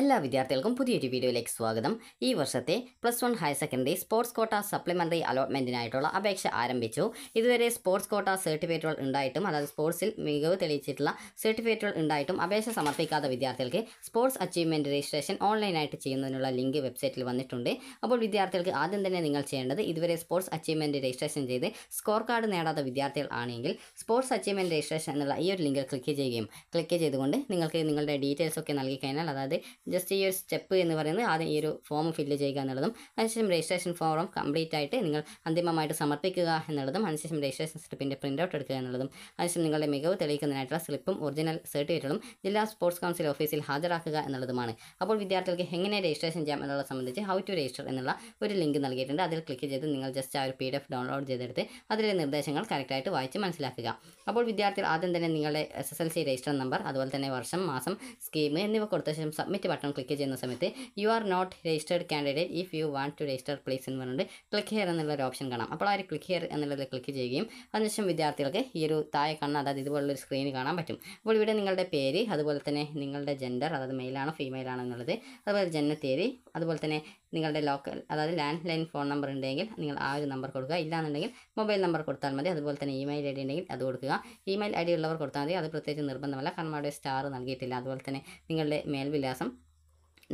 എല്ലാ വിദ്യാർത്ഥികൾക്കും പുതിയൊരു വീഡിയോയിലേക്ക് സ്വാഗതം ഈ വർഷത്തെ plus one higher secondary sports quota supplementary അലോട്ട്മെൻറ്റിനായിട്ടുള്ള അപേക്ഷ ആരംഭിച്ചു ഇതുവരെ സ്പോർട്സ് കോട്ട സർട്ടിഫിക്കറ്റുകൾ ഉണ്ടായിട്ടും അതായത് സ്പോർട്സിൽ മികവ് തെളിയിച്ചിട്ടുള്ള സർട്ടിഫിക്കറ്റുകൾ ഉണ്ടായിട്ടും അപേക്ഷ സമർപ്പിക്കാത്ത വിദ്യാർത്ഥികൾക്ക് സ്പോർട്സ് അച്ചീവ്മെൻറ്റ് രജിസ്ട്രേഷൻ ഓൺലൈനായിട്ട് ചെയ്യുന്നതിനുള്ള ലിങ്ക് വെബ്സൈറ്റിൽ വന്നിട്ടുണ്ട് അപ്പോൾ വിദ്യാർത്ഥികൾക്ക് ആദ്യം തന്നെ നിങ്ങൾ ചെയ്യേണ്ടത് ഇതുവരെ സ്പോർട്സ് അച്ചീവ്മെൻറ്റ് രജിസ്ട്രേഷൻ ചെയ്ത് സ്കോർ കാർഡ് നേടാത്ത വിദ്യാർത്ഥികൾ ആണെങ്കിൽ സ്പോർട്സ് അച്ചീവ്മെൻറ്റ് രജിസ്ട്രേഷൻ എന്നുള്ള ഈ ഒരു ലിങ്കിൽ ക്ലിക്ക് ചെയ്യുകയും ക്ലിക്ക് ചെയ്തുകൊണ്ട് നിങ്ങൾക്ക് നിങ്ങളുടെ ഡീറ്റെയിൽസ് ഒക്കെ നൽകി കഴിഞ്ഞാൽ അതായത് ജസ്റ്റ് ഈ ഒരു സ്റ്റെപ്പ് എന്ന് പറയുന്നത് ആദ്യം ഈ ഒരു ഫോം ഫില്ല് ചെയ്യുക എന്നുള്ളതും അതിനുശേഷം രജിസ്ട്രേഷൻ ഫോം കംപ്ലീറ്റ് ആയിട്ട് നിങ്ങൾ അന്തിമമായിട്ട് സമർപ്പിക്കുക എന്നുള്ളതും അതിനുശേഷം രജിസ്ട്രേഷൻ സ്ലിപ്പിൻ്റെ പ്രിൻ്റ് ഔട്ട് എടുക്കുക എന്നുള്ളതും അതിനുശേഷം നിങ്ങളുടെ മികവ് തെളിയിക്കുന്നതിനായിട്ടുള്ള സ്ലിപ്പും ഒറിജിനൽ സർട്ടിഫിക്കറ്റുകളും ജില്ലാ സ്പോർട്സ് കൗൺസിൽ ഓഫീസിൽ ഹാജരാക്കുക എന്നുള്ളതുമാണ് അപ്പോൾ വിദ്യാർത്ഥികൾക്ക് എങ്ങനെ രജിസ്ട്രേഷൻ ചെയ്യാം എന്നുള്ളത് സംബന്ധിച്ച് ഹൗ ടു രജിസ്റ്റർ എന്നുള്ള ഒരു ലിങ്ക് നൽകിയിട്ടുണ്ട് അതിൽ ക്ലിക്ക് ചെയ്ത് നിങ്ങൾ ജസ്റ്റ് ആ ഒരു പി ഡി എഫ് ഡൗൺലോഡ് ചെയ്തെടുത്ത് അതിലെ നിർദ്ദേശങ്ങൾ കറക്റ്റായിട്ട് വായിച്ച് മനസ്സിലാക്കുക അപ്പോൾ വിദ്യാർത്ഥികൾ ആദ്യം തന്നെ നിങ്ങളുടെ S S L C register number അതുപോലെ തന്നെ വർഷം മാസം സ്കീം എന്നിവ കൊടുത്ത ശേഷം സബ്മിറ്റ് ബട്ടൺ ക്ലിക്ക് ചെയ്യുന്ന സമയത്ത് you are not registered candidate if you want to register please എന്ന് പറഞ്ഞുകൊണ്ട് ക്ലിക്ക് ഹിയർ എന്നുള്ള ഒരു ഓപ്ഷൻ കാണാം അപ്പോൾ ആ ഒരു ക്ലിക്ക് ഹിയർ എന്നുള്ളത് ക്ലിക്ക് ചെയ്യുകയും അതിനുശേഷം വിദ്യാർത്ഥികൾക്ക് ഈ ഒരു താഴെ കണ്ണ് അതായത് ഇതുപോലുള്ളൊരു സ്ക്രീൻ കാണാൻ പറ്റും അപ്പോൾ ഇവിടെ നിങ്ങളുടെ പേര് അതുപോലെ തന്നെ നിങ്ങളുടെ ജെൻഡർ അതായത് മെയിലാണോ ഫീമെയിലാണോ എന്നുള്ളത് അതുപോലെ ജനന തീയതി അതുപോലെ തന്നെ നിങ്ങളുടെ ലോക്കൽ അതായത് ലാൻഡ് ലൈൻ ഫോൺ നമ്പർ ഉണ്ടെങ്കിൽ നിങ്ങൾ ആ ഒരു നമ്പർ കൊടുക്കുക ഇല്ലാന്നുണ്ടെങ്കിൽ മൊബൈൽ നമ്പർ കൊടുത്താൽ മതി അതുപോലെ തന്നെ ഇമെയിൽ ഐ ഡി ഉണ്ടെങ്കിൽ അത് കൊടുക്കുക ഇമെയിൽ ഐ ഡി ഉള്ളവർ കൊടുത്താൽ മതി അത് പ്രത്യേകിച്ച് നിർബന്ധമല്ല കാരണം അവിടെ സ്റ്റാർ നൽകിയിട്ടില്ല അതുപോലെ തന്നെ നിങ്ങളുടെ മേൽവിലാസം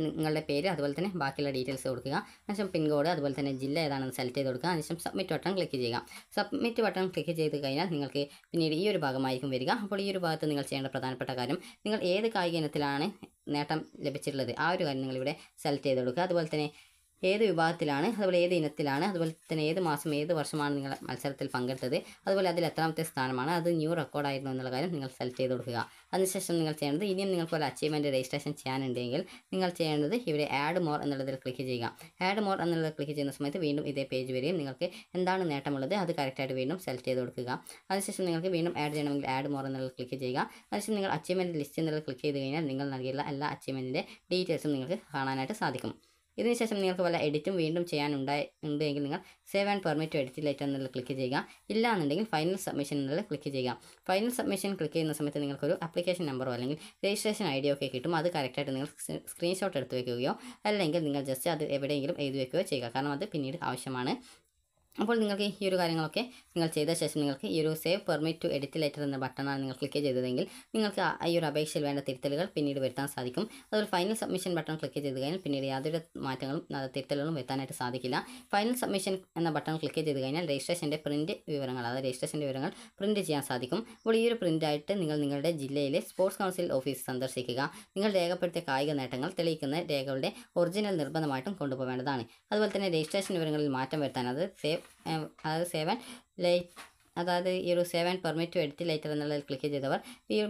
നിങ്ങളുടെ പേര് അതുപോലെ തന്നെ ബാക്കിയുള്ള ഡീറ്റെയിൽസ് കൊടുക്കുക അതിനുശേഷം പിൻകോഡ് അതുപോലെ തന്നെ ജില്ല ഏതാണെന്ന് സെലക്ട് ചെയ്ത് കൊടുക്കുക അതിനുശേഷം സബ്മിറ്റ് ബട്ടൺ ക്ലിക്ക് ചെയ്യുക സബ്മിറ്റ് ബട്ടൺ ക്ലിക്ക് ചെയ്ത് കഴിഞ്ഞാൽ നിങ്ങൾക്ക് പിന്നീട് ഈ ഒരു ഭാഗമായിരിക്കും വരിക അപ്പോൾ ഈ ഒരു ഭാഗത്ത് നിങ്ങൾ ചെയ്യേണ്ട പ്രധാനപ്പെട്ട കാര്യം നിങ്ങൾ ഏത് കായിക ഇനത്തിലാണ് നേട്ടം ലഭിച്ചിട്ടുള്ളത് ആ ഒരു കാര്യം നിങ്ങളിവിടെ സെലക്ട് ചെയ്ത് കൊടുക്കുക അതുപോലെ തന്നെ ഏത് വിഭാഗത്തിലാണ് അതുപോലെ ഏത് ഇനത്തിലാണ് അതുപോലെ തന്നെ ഏത് മാസം ഏത് വർഷമാണ് നിങ്ങൾ മത്സരത്തിൽ പങ്കെടുത്തത് അതുപോലെ അതിൽ എത്രാമത്തെ സ്ഥാനമാണ് അത് ന്യൂ റെക്കോർഡായിരുന്നു എന്നുള്ള കാര്യം നിങ്ങൾ സെലക്ട് ചെയ്ത് കൊടുക്കുക അതിനുശേഷം നിങ്ങൾ ചെയ്യേണ്ടത് ഇനിയും നിങ്ങൾക്ക് ഒരു അച്ചീവ്മെൻറ്റ് രജിസ്ട്രേഷൻ ചെയ്യാനുണ്ടെങ്കിൽ നിങ്ങൾ ചെയ്യേണ്ടത് ഇവിടെ ആഡ് മോർ എന്നുള്ളതിൽ ക്ലിക്ക് ചെയ്യുക ആഡ് മോർ എന്നുള്ളത് ക്ലിക്ക് ചെയ്യുന്ന സമയത്ത് വീണ്ടും ഇതേ പേജ് വരെയും നിങ്ങൾക്ക് എന്താണ് നേട്ടമുള്ളത് അത് കറക്റ്റായിട്ട് വീണ്ടും സെലക്ട് ചെയ്ത് കൊടുക്കുക അതിനുശേഷം നിങ്ങൾക്ക് വീണ്ടും ആഡ് ചെയ്യണമെങ്കിൽ ആഡ് മോർ എന്നുള്ളത് ക്ലിക്ക് ചെയ്യുക അതിനുശേഷം നിങ്ങൾ അച്ചീവ്മെൻറ്റ് ലിസ്റ്റ് എന്നുള്ളത് ക്ലിക്ക് ചെയ്ത് കഴിഞ്ഞാൽ നിങ്ങൾ നൽകിയുള്ള എല്ലാ അച്ചീവ്മെൻറ്റിൻ്റെ ഡീറ്റെയിൽസും നിങ്ങൾക്ക് കാണാനായിട്ട് സാധിക്കും ഇതിനുശേഷം നിങ്ങൾക്ക് വല്ല എഡിറ്റും വീണ്ടും ചെയ്യാനുണ്ടായി ഉണ്ടെങ്കിൽ നിങ്ങൾ save and permit edit letter എന്നുള്ള ക്ലിക്ക് ചെയ്യുക ഇല്ല എന്നുണ്ടെങ്കിൽ ഫൈനൽ സബ്മിഷൻ എന്നുള്ള ക്ലിക്ക് ചെയ്യുക ഫൈനൽ സബ്മിഷൻ ക്ലിക്ക് ചെയ്യുന്ന സമയത്ത് നിങ്ങൾക്കൊരു അപ്ലിക്കേഷൻ നമ്പറോ അല്ലെങ്കിൽ രജിസ്ട്രേഷൻ ഐ ഡി ഒക്കെ കിട്ടും അത് കറക്റ്റായിട്ട് നിങ്ങൾ സ്ക്രീൻഷോട്ട് എടുത്ത് വയ്ക്കുകയോ അല്ലെങ്കിൽ നിങ്ങൾ ജസ്റ്റ് അത് എവിടെയെങ്കിലും എഴുതി വയ്ക്കുകയോ ചെയ്യുക കാരണം അത് പിന്നീട് ആവശ്യമാണ് അപ്പോൾ നിങ്ങൾക്ക് ഈ ഒരു കാര്യങ്ങളൊക്കെ നിങ്ങൾ ചെയ്ത ശേഷം നിങ്ങൾക്ക് ഈ ഒരു save permit to edit letter എന്ന ബട്ടണാണ് നിങ്ങൾ ക്ലിക്ക് ചെയ്തതെങ്കിൽ നിങ്ങൾക്ക് ഈ ഒരു അപേക്ഷയിൽ വേണ്ട തിരുത്തലുകൾ പിന്നീട് വരുത്താൻ സാധിക്കും അതുപോലെ ഫൈനൽ സബ്മിഷൻ ബട്ടൺ ക്ലിക്ക് ചെയ്ത് കഴിഞ്ഞാൽ പിന്നീട് യാതൊരു മാറ്റങ്ങളും തിരുത്തലുകളും വരുത്താനായിട്ട് സാധിക്കില്ല ഫൈനൽ സബ്മിഷൻ എന്ന ബട്ടൺ ക്ലിക്ക് ചെയ്ത് കഴിഞ്ഞാൽ രജിസ്ട്രേഷൻ്റെ പ്രിൻറ്റ് വിവരങ്ങൾ അതായത് രജിസ്ട്രേഷൻ്റെ വിവരങ്ങൾ പ്രിൻറ്റ് ചെയ്യാൻ സാധിക്കും അപ്പോൾ ഈ ഒരു പ്രിൻ്റായിട്ട് നിങ്ങൾ നിങ്ങളുടെ ജില്ലയിലെ സ്പോർട്സ് കൗൺസിൽ ഓഫീസ് സന്ദർശിക്കുക നിങ്ങൾ രേഖപ്പെടുത്തിയ കായിക നേട്ടങ്ങൾ തെളിയിക്കുന്ന രേഖകളുടെ ഒറിജിനൽ നിർബന്ധമായിട്ടും കൊണ്ടുപോകേണ്ടതാണ് അതുപോലെ തന്നെ രജിസ്ട്രേഷൻ വിവരങ്ങളിൽ മാറ്റം വരുത്താൻ അത് സേവ് അതായത് സെവൻ ലൈറ്റ് അതായത് ഈ ഒരു സെവൻ പെർമിറ്റ് എഡിറ്റ് ലൈറ്റർ എന്നുള്ളത് ക്ലിക്ക് ചെയ്തവർ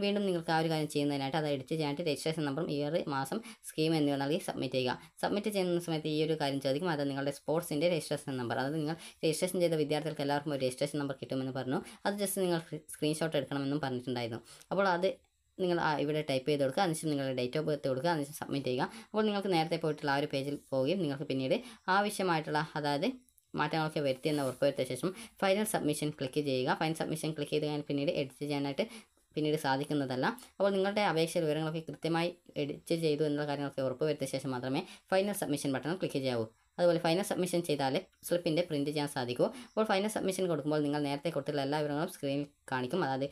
വീണ്ടും നിങ്ങൾക്ക് ആ ഒരു കാര്യം ചെയ്യുന്നതിനായിട്ട് അത് എഡിറ്റ് ചെയ്യാനായിട്ട് രജിസ്ട്രേഷൻ നമ്പറും ഇയർ മാസം സ്കീം എന്നിവ നൽകി സബ്മിറ്റ് ചെയ്യുക സബ്മിറ്റ് ചെയ്യുന്ന സമയത്ത് ഈ ഒരു കാര്യം ചോദിക്കും അത് നിങ്ങളുടെ സ്പോർട്സിൻ്റെ രജിസ്ട്രേഷൻ നമ്പർ അതായത് നിങ്ങൾ രജിസ്ട്രേഷൻ ചെയ്ത വിദ്യാർത്ഥികൾക്ക് എല്ലാവർക്കും ഒരു രജിസ്ട്രേഷൻ നമ്പർ കിട്ടുമെന്ന് പറഞ്ഞു അത് ജസ്റ്റ് നിങ്ങൾ സ്ക്രീൻഷോട്ട് എടുക്കണമെന്നും പറഞ്ഞിട്ടുണ്ടായിരുന്നു അപ്പോൾ അത് നിങ്ങൾ ഇവിടെ ടൈപ്പ് ചെയ്ത് കൊടുക്കുക അതിനുശേഷം നിങ്ങളുടെ ഡേറ്റ് ഓഫ് ബർത്ത് കൊടുക്കുക അതിനുശേഷം സബ്മിറ്റ് ചെയ്യുക അപ്പോൾ നിങ്ങൾക്ക് നേരത്തെ പോയിട്ടുള്ള ആ ഒരു പേജിൽ പോവുകയും നിങ്ങൾക്ക് പിന്നീട് ആവശ്യമായിട്ടുള്ള അതായത് മാറ്റങ്ങളൊക്കെ എന്ന് ഉറപ്പുവരുത്തിയ ശേഷം ഫൈനൽ സബ്മിഷൻ ക്ലിക്ക് ചെയ്യുക ഫൈനൽ സബ്മിഷൻ ക്ലിക്ക് ചെയ്ത് കഴിഞ്ഞാൽ പിന്നീട് എഡിറ്റ് ചെയ്യാനായിട്ട് പിന്നീട് സാധിക്കുന്നതല്ല അപ്പോൾ നിങ്ങളുടെ അപേക്ഷയിൽ വിവരങ്ങളൊക്കെ കൃത്യമായി എഡിറ്റ് ചെയ്തു എന്നുള്ള കാര്യങ്ങളൊക്കെ ഉറപ്പുവരുത്തിയ ശേഷം മാത്രമേ ഫൈനൽ സബ്മിഷൻ ബട്ടൺ ക്ലിക്ക് ചെയ്യാവൂ അതുപോലെ ഫൈനൽ സബ്മിഷൻ ചെയ്താൽ സ്ലിപ്പിൻ്റെ പ്രിൻറ്റ് ചെയ്യാൻ സാധിക്കൂ അപ്പോൾ ഫൈനൽ സബ്മിഷൻ കൊടുക്കുമ്പോൾ നിങ്ങൾ നേരത്തെ കൊടുത്തിട്ടുള്ള എല്ലാ വിവരങ്ങളും സ്ക്രീനിൽ കാണിക്കും അതായത്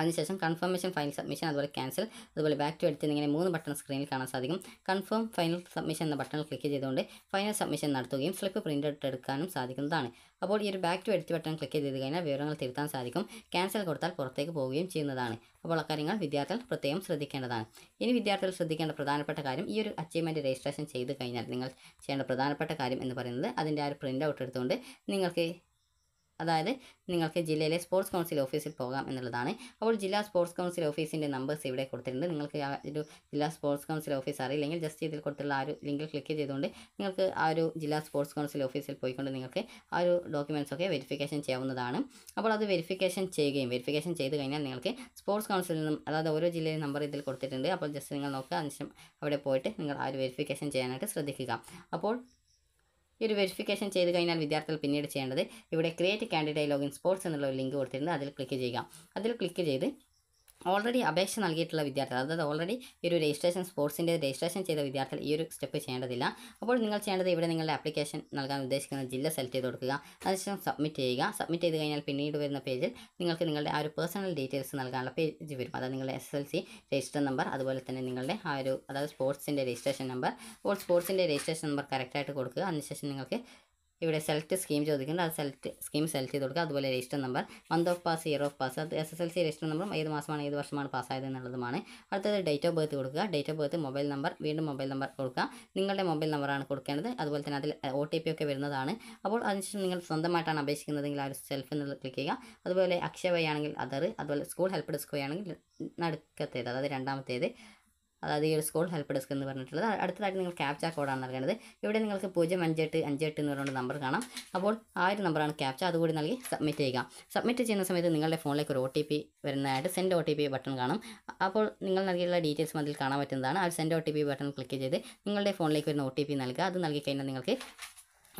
അതിനുശേഷം കൺഫർമേഷൻ ഫൈനൽ സബ്മിഷൻ അതുപോലെ ക്യാൻസൽ അതുപോലെ ബാക്ക് ടു എഡിറ്റ് എന്നിങ്ങനെ മൂന്ന് ബട്ടൺ സ്ക്രീനിൽ കാണാൻ സാധിക്കും കൺഫേം ഫൈനൽ സബ്മിഷൻ എന്ന ബട്ടൺ ക്ലിക്ക് ചെയ്തുകൊണ്ട് ഫൈനൽ സബ്മിഷൻ നടത്തുകയും സ്ലിപ്പ് പ്രിൻ്റ് ഔട്ട് എടുക്കാനും സാധിക്കുന്നതാണ് അപ്പോൾ ഈ ഒരു back to edit button click ചെയ്ത് കഴിഞ്ഞാൽ വിവരങ്ങൾ തിരുത്താൻ സാധിക്കും ക്യാൻസൽ കൊടുത്താൽ പുറത്തേക്ക് പോവുകയും ചെയ്യുന്നതാണ് അപ്പോൾ അക്കാര്യങ്ങൾ വിദ്യാർത്ഥികൾ പ്രത്യേകം ശ്രദ്ധിക്കേണ്ടതാണ് ഇനി വിദ്യാർത്ഥികൾ ശ്രദ്ധിക്കേണ്ട പ്രധാനപ്പെട്ട കാര്യം ഈ ഒരു അച്ചീവ്മെൻറ്റ് രജിസ്ട്രേഷൻ ചെയ്ത് കഴിഞ്ഞാൽ നിങ്ങൾ ചെയ്യേണ്ട പ്രധാനപ്പെട്ട കാര്യം എന്ന് പറയുന്നത് അതിൻ്റെ ആ ഒരു പ്രിൻ്റ് ഔട്ട് എടുത്തുകൊണ്ട് നിങ്ങൾക്ക് അതായത് നിങ്ങൾക്ക് ജില്ലയിലെ സ്പോർട്സ് കൗൺസിൽ ഓഫീസിൽ പോകാം എന്നുള്ളതാണ് അപ്പോൾ ജില്ലാ സ്പോർട്സ് കൗൺസിൽ ഓഫീസിൻ്റെ നമ്പേഴ്സ് ഇവിടെ കൊടുത്തിട്ടുണ്ട് നിങ്ങൾക്ക് ആ ഒരു ജില്ലാ സ്പോർട്സ് കൗൺസിൽ ഓഫീസ് അറിയില്ലെങ്കിൽ ജസ്റ്റ് ഇതിൽ കൊടുത്തുള്ള ആ ഒരു ലിങ്കിൽ ക്ലിക്ക് ചെയ്തുകൊണ്ട് നിങ്ങൾക്ക് ആ ഒരു ജില്ലാ സ്പോർട്സ് കൗൺസിൽ ഓഫീസിൽ പോയിക്കൊണ്ട് നിങ്ങൾക്ക് ആ ഒരു ഡോക്യുമെൻറ്റ്സ് ഒക്കെ വെരിഫിക്കേഷൻ ചെയ്യാവുന്നതാണ് അപ്പോൾ അത് വെരിഫിക്കേഷൻ ചെയ്യുകയും വെരിഫിക്കേഷൻ ചെയ്ത് കഴിഞ്ഞാൽ നിങ്ങൾക്ക് സ്പോർട്സ് കൗൺസിലിൽ നിന്നും അതായത് ഓരോ ജില്ലയിലെ നമ്പർ ഇതിൽ കൊടുത്തിട്ടുണ്ട് അപ്പോൾ ജസ്റ്റ് നിങ്ങൾ നോക്കുക അതിനുശേഷം അവിടെ പോയിട്ട് നിങ്ങൾ ആ ഒരു വെരിഫിക്കേഷൻ ചെയ്യാനായിട്ട് ശ്രദ്ധിക്കുക അപ്പോൾ ഈ ഒരു വെരിഫിക്കേഷൻ ചെയ്ത് കഴിഞ്ഞാൽ വിദ്യാർത്ഥികൾ പിന്നീട് ചെയ്യേണ്ടത് ഇവിടെ ക്രിയേറ്റ് കാൻഡിഡേറ്റ് ലോഗിൻ സ്പോർട്സ് എന്നുള്ള ഒരു ലിങ്ക് കൊടുത്തിരുന്നത് അതിൽ ക്ലിക്ക് ചെയ്യുക അതിൽ ക്ലിക്ക് ചെയ്ത് ഓൾറെഡി അപേക്ഷ നൽകിയിട്ടുള്ള വിദ്യാർത്ഥികൾ അതായത് ഓൾറെഡി ഈ ഒരു രജിസ്ട്രേഷൻ സ്പോർട്സിൻ്റെ രജിസ്ട്രേഷൻ ചെയ്ത വിദ്യാർത്ഥികൾ ഈ ഒരു സ്റ്റെപ്പ് ചെയ്യേണ്ടതില്ല അപ്പോൾ നിങ്ങൾ ചെയ്യേണ്ടത് ഇവിടെ നിങ്ങളുടെ ആപ്ലിക്കേഷൻ നൽകാൻ ഉദ്ദേശിക്കുന്ന ജില്ല സെലക്ട് ചെയ്ത് കൊടുക്കുക അതിനുശേഷം സബ്മിറ്റ് ചെയ്യുക സബ്മിറ്റ് ചെയ്ത് കഴിഞ്ഞാൽ പിന്നീട് വരുന്ന പേജിൽ നിങ്ങൾക്ക് നിങ്ങളുടെ ആ ഒരു പേഴ്സണൽ ഡീറ്റെയിൽസ് നൽകാനുള്ള പേജ് വരും അതായത് നിങ്ങളുടെ S L C register number അതുപോലെ തന്നെ നിങ്ങളുടെ ആ ഒരു അതായത് സ്പോർട്സിൻ്റെ രജിസ്ട്രേഷൻ നമ്പർ അപ്പോൾ സ്പോർട്സിൻ്റെ രജിസ്ട്രേഷൻ നമ്പർ കറക്റ്റായിട്ട് കൊടുക്കുക അതിനുശേഷം നിങ്ങൾക്ക് ഇവിടെ സെലക്ട് സ്കീം ചോദിക്കുന്നുണ്ട് അത് സെലക്ട് സ്കീം സെലക്ട് ചെയ്ത് കൊടുക്കുക അതുപോലെ register number month of pass year of pass അത് S S L C register നമ്പറും ഏത് മാസമാണ് ഏത് വർഷമാണ് പാസ്സായത് എന്നുള്ളതുമാണ് അടുത്തത് ഡേറ്റ് ഓഫ് ബർത്ത് കൊടുക്കുക date of birth mobile number വീണ്ടും മൊബൈൽ നമ്പർ കൊടുക്കുക നിങ്ങളുടെ മൊബൈൽ നമ്പറാണ് കൊടുക്കേണ്ടത് അതുപോലെ തന്നെ അതിൽ ഒ ടി പി ഒക്കെ വരുന്നതാണ് അപ്പോൾ അതിനുശേഷം നിങ്ങൾ സ്വന്തമായിട്ടാണ് അപേക്ഷിക്കുന്നതെങ്കിൽ ആ ഒരു സെൽഫ് എന്ന് ക്ലിക്ക് ചെയ്യുക അതുപോലെ അക്ഷയ വഴി ആണെങ്കിൽ അതർ അതുപോലെ സ്കൂൾ ഹെൽപ്പ് ഡെസ്ക് വഴി ആണെങ്കിൽ നടുക്കത്തേത് അതായത് രണ്ടാമത്തേത് അതായത് ഈ ഒരു സ്കൂൾ ഹെൽപ്പ് ഡെസ്ക് എന്ന് പറഞ്ഞിട്ടുള്ളത് അടുത്തതായിട്ട് നിങ്ങൾ ക്യാപ്ച കോഡാണ് നൽകേണ്ടത് ഇവിടെ നിങ്ങൾക്ക് പൂജ്യം അഞ്ച് എട്ട് എന്ന് പറഞ്ഞ നമ്പർ കാണാം അപ്പോൾ ആ ഒരു നമ്പറാണ് ക്യാപ്ച അതുകൂടി നൽകി സബ്മിറ്റ് ചെയ്യുക സബ്മിറ്റ് ചെയ്യുന്ന സമയത്ത് നിങ്ങളുടെ ഫോണിലേക്ക് ഒരു ഒ ടി പി വരുന്നതായിട്ട് send O T P button കാണും അപ്പോൾ നിങ്ങൾ നൽകിയിട്ടുള്ള ഡീറ്റെയിൽസ് അതിൽ കാണാൻ പറ്റുന്നതാണ് ആ send O T P button click ചെയ്ത് നിങ്ങളുടെ ഫോണിലേക്ക് വരുന്ന ഒ ടി പി നൽകുക അത് നൽകി കഴിഞ്ഞാൽ നിങ്ങൾക്ക്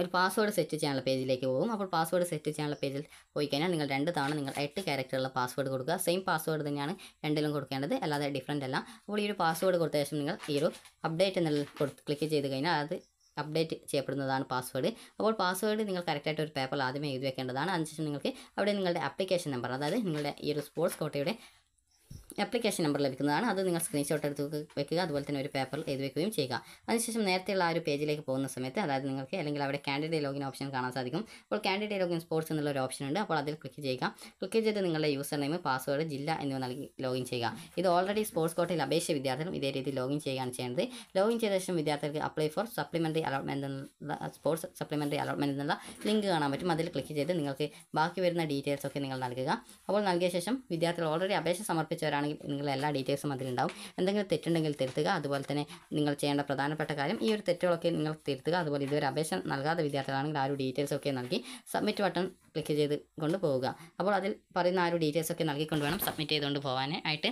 ഒരു പാസ്വേഡ് സെറ്റ് ചെയ്യാനുള്ള പേജിലേക്ക് പോകും അപ്പോൾ പാസ്വേഡ് സെറ്റ് ചെയ്യാനുള്ള പേജിൽ പോയി കഴിഞ്ഞാൽ നിങ്ങൾ രണ്ട് തവണ നിങ്ങൾ എട്ട് ക്യാരക്ടറുള്ള പാസ്വേഡ് കൊടുക്കുക സെയിം പാസ്വേഡ് തന്നെയാണ് രണ്ടിലും കൊടുക്കേണ്ടത് അല്ലാതെ ഡിഫറൻ്റ് അല്ല അപ്പോൾ ഈ ഒരു പാസ്വേഡ് കൊടുത്ത ശേഷം നിങ്ങൾ ഈ ഒരു അപ്ഡേറ്റ് എന്നുള്ള ക്ലിക്ക് ചെയ്ത് കഴിഞ്ഞാൽ അത് അപ്ഡേറ്റ് ചെയ്യപ്പെടുന്നതാണ് പാസ്വേഡ് അപ്പോൾ പാസ്വേഡ് നിങ്ങൾ കറക്റ്റായിട്ട് ഒരു പേപ്പറിൽ ആദ്യമേ എഴുതി വെക്കേണ്ടതാണ് അതിനുശേഷം നിങ്ങൾക്ക് അവിടെ നിങ്ങളുടെ അപ്ലിക്കേഷൻ നമ്പർ അതായത് നിങ്ങളുടെ ഈ ഒരു സ്പോർട്സ് കോട്ടയുടെ അപ്ലിക്കേഷൻ നമ്പർ ലഭിക്കുന്നതാണ് അത് നിങ്ങൾ സ്ക്രീൻഷോട്ട് എടുത്ത് വെക്കുക അതുപോലെ തന്നെ ഒരു പേപ്പർ എഴുതി വെക്കുകയും ചെയ്യുക അതിനുശേഷം നേരത്തെയുള്ള ആ ഒരു പേജിലേക്ക് പോകുന്ന സമയത്ത് അതായത് നിങ്ങൾക്ക് അല്ലെങ്കിൽ അവിടെ കാൻഡിഡേറ്റ് ലോഗിൻ ഓപ്ഷൻ കാണാൻ സാധിക്കും അപ്പോൾ കാൻഡിഡേറ്റ് ലോഗിൻ സ്പോർട്സ് എന്നുള്ള ഒരു ഓപ്ഷൻ ഉണ്ട് അപ്പോൾ അതിൽ ക്ലിക്ക് ചെയ്യുക ക്ലിക്ക് ചെയ്ത് നിങ്ങളുടെ യൂസർ നെയിം പാസ്വേഡ് ജില്ല എന്നിവ നൽകി ലോഗിൻ ചെയ്യുക ഇത് ഓൾറെഡി സ്പോർട്സ് കോട്ടയിൽ അപേക്ഷ വിദ്യാർത്ഥികൾ ഇതേ രീതിയിൽ ലോഗിൻ ചെയ്യുകയാണ് ചെയ്യുന്നത് ലോഗിൻ ചെയ്ത ശേഷം വിദ്യാർത്ഥികൾക്ക് അപ്ലൈ ഫോർ സപ്ലിമെൻ്ററി അലോട്ട്മെൻറ്റ് എന്നുള്ള സ്പോർട്സ് സപ്ലിമെൻ്ററി അലോട്ട്മെൻറ്റ് എന്നുള്ള ലിങ്ക് കാണാൻ പറ്റും അതിൽ ക്ലിക്ക് ചെയ്ത് നിങ്ങൾക്ക് ബാക്കി വരുന്ന ഡീറ്റെയിൽസ് ഒക്കെ നിങ്ങൾ നൽകുക അപ്പോൾ നൽകിയ ശേഷം വിദ്യാർത്ഥികൾ ഓൾറെഡി അപേക്ഷ സമർപ്പിച്ചവരാണ് ചെയ്യുകയാണെങ്കിൽ നിങ്ങൾ എല്ലാ ഡീറ്റെയിൽസും അതിലുണ്ടാവും എന്തെങ്കിലും തെറ്റുണ്ടെങ്കിൽ തിരുത്തുക അതുപോലെ തന്നെ നിങ്ങൾ ചെയ്യേണ്ട പ്രധാനപ്പെട്ട കാര്യം ഈ ഒരു തെറ്റുകളൊക്കെ നിങ്ങൾ തിരുത്തുക അതുപോലെ ഇതുവരെ അപേക്ഷ നൽകാതെ വിദ്യാർത്ഥികളാണെങ്കിൽ ആ ഒരു ഡീറ്റെയിൽസ് ഒക്കെ നൽകി സബ്മിറ്റ് ബട്ടൺ ക്ലിക്ക് ചെയ്ത് കൊണ്ട് പോവുക അപ്പോൾ അതിൽ പറയുന്ന ആ ഒരു ഡീറ്റെയിൽസ് ഒക്കെ നൽകിക്കൊണ്ട് വേണം സബ്മിറ്റ് ചെയ്തുകൊണ്ട് പോകാനായിട്ട്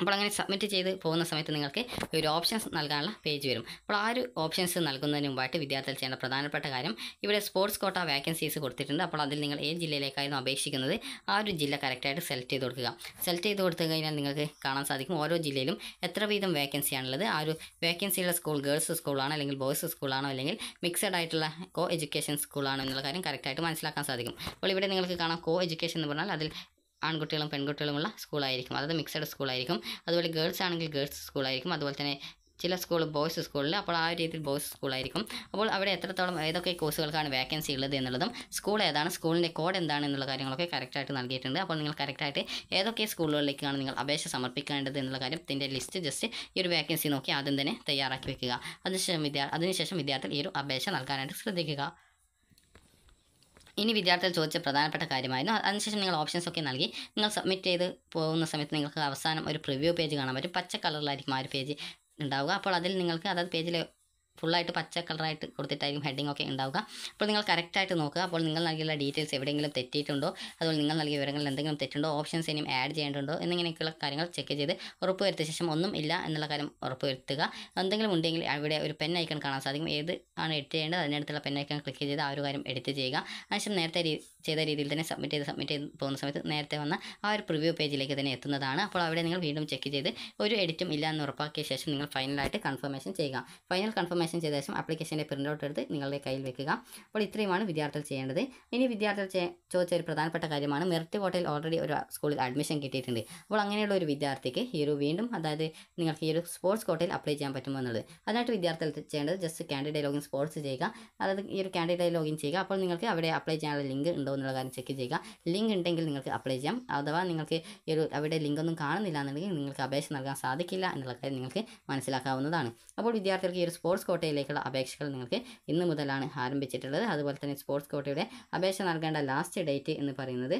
അപ്പോൾ അങ്ങനെ സബ്മിറ്റ് ചെയ്ത് പോകുന്ന സമയത്ത് നിങ്ങൾക്ക് ഒരു ഓപ്ഷൻസ് നൽകാനുള്ള പേജ് വരും അപ്പോൾ ആ ഒരു ഓപ്ഷൻസ് നൽകുന്നതിന് മുമ്പായിട്ട് വിദ്യാർത്ഥികൾ ചെയ്യേണ്ട പ്രധാനപ്പെട്ട കാര്യം ഇവിടെ സ്പോർട്സ് കോട്ട വാക്കൻസീസ് കൊടുത്തിട്ടുണ്ട് അപ്പോൾ അതിൽ നിങ്ങൾ ഏത് ജില്ലയിലേക്കായിരുന്നു അപേക്ഷിക്കുന്നത് ആ ഒരു ജില്ല കറക്റ്റായിട്ട് സെലക്ട് ചെയ്ത് കൊടുക്കുക സെലക്ട് ചെയ്ത് കൊടുത്തു കഴിഞ്ഞാൽ നിങ്ങൾക്ക് കാണാൻ സാധിക്കും ഓരോ ജില്ലയിലും എത്ര വീതം വേക്കൻസിയാണുള്ളത് ആ ഒരു വേക്കൻസിയുള്ള സ്കൂൾ ഗേൾസ് സ്കൂളാണോ അല്ലെങ്കിൽ ബോയ്സ് സ്കൂളാണോ അല്ലെങ്കിൽ മിക്സഡ് ആയിട്ടുള്ള കോ എഡ്യൂക്കേഷൻ സ്കൂളാണോ എന്നുള്ള കാര്യം കറക്റ്റായിട്ട് മനസ്സിലാക്കാൻ സാധിക്കും അപ്പോൾ ഇവിടെ നിങ്ങൾക്ക് കാണാം കോ എഡ്യൂക്കേഷൻ എന്ന് പറഞ്ഞാൽ അതിൽ ആൺകുട്ടികളും പെൺകുട്ടികളുമുള്ള സ്കൂളായിരിക്കും അതായത് മിക്സഡ് സ്കൂളായിരിക്കും അതുപോലെ ഗേൾസ് ആണെങ്കിൽ ഗേൾസ് സ്കൂളായിരിക്കും അതുപോലെ തന്നെ ചില സ്കൂൾ ബോയ്സ് സ്കൂളിൽ അപ്പോൾ ആ രീതിയിൽ ബോയ്സ് സ്കൂളായിരിക്കും അപ്പോൾ അവിടെ എത്രത്തോളം ഏതൊക്കെ കോഴ്സുകൾക്കാണ് വേക്കൻസി ഉള്ളത് എന്നുള്ളതും സ്കൂൾ ഏതാണ് സ്കൂളിൻ്റെ കോഡ് എന്താണ് എന്നുള്ള കാര്യങ്ങളൊക്കെ കറക്റ്റായിട്ട് നൽകിയിട്ടുണ്ട് അപ്പോൾ നിങ്ങൾ കറക്റ്റായിട്ട് ഏതൊക്കെ സ്കൂളുകളിലേക്കാണ് നിങ്ങൾ അപേക്ഷ സമർപ്പിക്കേണ്ടത് എന്നുള്ള ഇതിൻ്റെ ലിസ്റ്റ് ജസ്റ്റ് ഈ ഒരു വേക്കൻസി നോക്കി ആദ്യം തന്നെ തയ്യാറാക്കി വെക്കുക അതിനുശേഷം വിദ്യാ അതിനുശേഷം വിദ്യാർത്ഥികൾ ഈ ഒരു അപേക്ഷ നൽകാനായിട്ട് ശ്രദ്ധിക്കുക ഇനി വിദ്യാർത്ഥികൾ ചോദിച്ച പ്രധാനപ്പെട്ട കാര്യമായിരുന്നു അതിനുശേഷം നിങ്ങൾ ഓപ്ഷൻസ് ഒക്കെ നൽകി നിങ്ങൾ സബ്മിറ്റ് ചെയ്ത് പോകുന്ന സമയത്ത് നിങ്ങൾക്ക് അവസാനം ഒരു പ്രിവ്യൂ പേജ് കാണാൻ പറ്റും പച്ച കളറിലായിരിക്കും ആ ഒരു പേജ് ഉണ്ടാവുക അപ്പോൾ അതിൽ നിങ്ങൾക്ക് അതായത് പേജിൽ ഫുള്ളായിട്ട് പച്ച കളറായിട്ട് കൊടുത്തിട്ടായിരിക്കും ഹെഡിംഗ് ഒക്കെ ഉണ്ടാവുക അപ്പോൾ നിങ്ങൾ കറക്റ്റായിട്ട് നോക്കുക അപ്പോൾ നിങ്ങൾ നൽകിയുള്ള ഡീറ്റെയിൽസ് എവിടെയെങ്കിലും തെറ്റിയിട്ടുണ്ടോ അതുപോലെ നിങ്ങൾ നൽകിയ വിവരങ്ങളിൽ എന്തെങ്കിലും തെറ്റുണ്ടോ ഓപ്ഷൻസ് ഇനിയും ആഡ് ചെയ്യേണ്ടതുണ്ടോ എന്നിങ്ങനെയൊക്കെയുള്ള കാര്യങ്ങൾ ചെക്ക് ചെയ്ത് ഉറപ്പ് വരുത്തിയ ശേഷം ഒന്നും ഇല്ല എന്നുള്ള കാര്യം ഉറപ്പ് വരുത്തുക എന്തെങ്കിലും ഉണ്ടെങ്കിൽ അവിടെ ഒരു പെൻ ഐക്കൺ കാണാൻ സാധിക്കും ഏത് ആണ് എഡിറ്റ് ചെയ്യേണ്ടത് അതിനടുത്തുള്ള പെൻ ഐക്കൺ ക്ലിക്ക് ചെയ്ത് ആ ഒരു കാര്യം എഡിറ്റ് ചെയ്യുക അതിനുശേഷം നേരത്തെ ചെയ്ത രീതിയിൽ തന്നെ സബ്മിറ്റ് ചെയ്ത് സബ്മിറ്റ് ചെയ്ത് പോകുന്ന സമയത്ത് നേരത്തെ വന്ന ആ ഒരു പ്രിവ്യൂ പേജിലേക്ക് തന്നെ എത്തുന്നതാണ് അപ്പോൾ അവിടെ നിങ്ങൾ വീണ്ടും ചെക്ക് ചെയ്ത് ഒരു എഡിറ്റും ഇല്ല എന്ന് ഉറപ്പാക്കിയ ശേഷം നിങ്ങൾ ഫൈനലായിട്ട് കൺഫർമേഷൻ ചെയ്യുക ഫൈനൽ കൺഫർമേഷൻ ക്യാപ്ഷൻ ചെയ്ത ശേഷം ആപ്ലിക്കേഷൻ്റെ പ്രിൻ്റ് ഔട്ട് എടുത്ത് നിങ്ങളുടെ കയ്യിൽ വെക്കുക അപ്പോൾ ഇത്രയുമാണ് വിദ്യാർത്ഥികൾ ചെയ്യേണ്ടത് ഇനി വിദ്യാർത്ഥികൾ ചോദിച്ച ഒരു പ്രധാനപ്പെട്ട കാര്യമാണ് മെറിറ്റ് കോട്ടയിൽ ഓൾറെഡി ഒരു സ്കൂളിൽ അഡ്മിഷൻ കിട്ടിയിട്ടുണ്ട് അപ്പോൾ അങ്ങനെയുള്ള ഒരു വിദ്യാർത്ഥിക്ക് ഈ ഒരു വീണ്ടും അതായത് നിങ്ങൾക്ക് ഈ ഒരു സ്പോർട്സ് കോട്ടയിൽ അപ്ലൈ ചെയ്യാൻ പറ്റുമോ എന്നുള്ളത് അതിനായിട്ട് വിദ്യാർത്ഥികൾ ചെയ്യേണ്ടത് ജസ്റ്റ് കാൻഡിഡേറ്റ് ലോഗിൻ സ്പോർട്സ് ചെയ്യുക അതായത് ഈ ഒരു കാൻഡിഡേറ്റ് ലോഗിൻ ചെയ്യുക അപ്പോൾ നിങ്ങൾക്ക് അവിടെ അപ്ലൈ ചെയ്യാനുള്ള ലിങ്ക് ഉണ്ടോ എന്നുള്ള കാര്യം ചെക്ക് ചെയ്യുക ലിങ്ക് ഉണ്ടെങ്കിൽ നിങ്ങൾക്ക് അപ്ലൈ ചെയ്യാം അഥവാ നിങ്ങൾക്ക് ഈ ഒരു അവിടെ ലിങ്ക് ഒന്നും കാണുന്നില്ല എന്നുണ്ടെങ്കിൽ നിങ്ങൾക്ക് അപേക്ഷ നൽകാൻ സാധിക്കില്ല എന്നുള്ള കാര്യം നിങ്ങൾക്ക് മനസ്സിലാക്കാവുന്നതാണ് അപ്പോൾ വിദ്യാർത്ഥികൾക്ക് ഈ ഒരു സ്പോർട്സ് കോട്ടയിലേക്കുള്ള അപേക്ഷകൾ നിങ്ങൾക്ക് ഇന്ന് മുതലാണ് ആരംഭിച്ചിട്ടുള്ളത് അതുപോലെ തന്നെ സ്പോർട്സ് കോട്ടയുടെ അപേക്ഷ നൽകേണ്ട ലാസ്റ്റ് ഡേറ്റ് എന്ന് പറയുന്നത്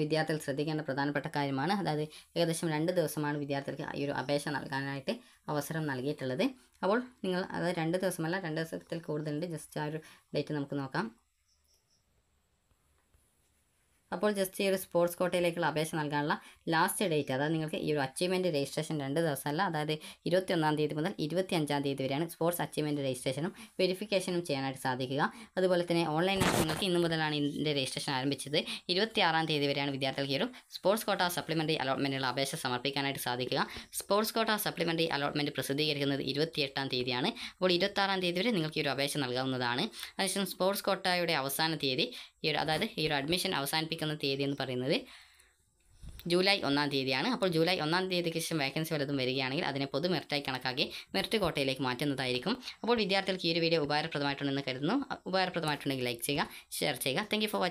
വിദ്യാർത്ഥികൾ ശ്രദ്ധിക്കേണ്ട പ്രധാനപ്പെട്ട കാര്യമാണ് അതായത് ഏകദേശം രണ്ട് ദിവസമാണ് വിദ്യാർത്ഥികൾക്ക് ഈ ഒരു അപേക്ഷ നൽകാനായിട്ട് അവസരം നൽകിയിട്ടുള്ളത് അപ്പോൾ നിങ്ങൾ അത് രണ്ട് ദിവസമല്ല രണ്ട് ദിവസത്തിൽ കൂടുതലുണ്ട് ജസ്റ്റ് ആ ഒരു ഡേറ്റ് നമുക്ക് നോക്കാം അപ്പോൾ ജസ്റ്റ് ഈ ഒരു സ്പോർട്സ് കോട്ടയിലേക്കുള്ള അപേക്ഷ നൽകാനുള്ള ലാസ്റ്റ് ഡേറ്റ് അതായത് നിങ്ങൾക്ക് ഈ ഒരു അച്ചീവ്മെൻറ്റ് രജിസ്ട്രേഷൻ രണ്ട് ദിവസമല്ല അതായത് ഒന്നാം തീയതി മുതൽ ഇരുപത്തി അഞ്ചാം തീയതി വരെയാണ് സ്പോർട്സ് അച്ചീവ്മെൻറ്റ് രജിസ്ട്രേഷനും വെരിഫിക്കേഷനും ചെയ്യാനായിട്ട് സാധിക്കുക അതുപോലെ തന്നെ ഓൺലൈനായിട്ട് നിങ്ങൾക്ക് ഇന്ന് മുതലാണ് ഇതിൻ്റെ രജിസ്ട്രേഷൻ ആരംഭിച്ചത് ആറാം തീയതി വരെയാണ് വിദ്യാർത്ഥികൾക്ക് ഒരു സ്പോർട്സ് കോട്ട സപ്ലിമെൻ്ററി അലോട്ട്മെൻറ്റുള്ള അപേക്ഷ സമർപ്പിക്കാനായിട്ട് സാധിക്കുക സ്പോർട്സ് കോട്ട സപ്ലിമെൻ്ററി അലോട്ട്മെൻറ്റ് പ്രസിദ്ധീകരിക്കുന്നത് എട്ടാം തീയതിയാണ് അപ്പോൾ ആറാം തീയതി വരെ നിങ്ങൾക്ക് ഈ ഒരു അപേക്ഷ നൽകാവുന്നതാണ് അതിനുശേഷം സ്പോർട്സ് കോട്ടയുടെ അവസാന തീയതി ഈ ഒരു അതായത് ഈ ഒരു അഡ്മിഷൻ അവസാനിപ്പിക്കുക കാത്തിരിക്കുന്ന തീയതി എന്ന് പറയുന്നത് ജൂലൈ ഒന്നാം തീയതിയാണ് അപ്പോൾ ജൂലൈ ഒന്നാം തീയതിക്ക് ശേഷം വേക്കൻസി വല്ലതും വരികയാണെങ്കിൽ അതിനെ പൊതു മെറിറ്റായി കണക്കാക്കി മെറിറ്റ് കോട്ടയിലേക്ക് മാറ്റുന്നതായിരിക്കും അപ്പോൾ വിദ്യാർത്ഥികൾക്ക് ഈ ഒരു വീഡിയോ ഉപകാരപ്രദമായിട്ടുണ്ടെന്ന് കരുതുന്നു ഉപകാരപ്രദമായിട്ടുണ്ടെങ്കിൽ ലൈക്ക് ചെയ്യുക ഷെയർ ചെയ്യുക താങ്ക് ഫോർ വാച്ചിങ്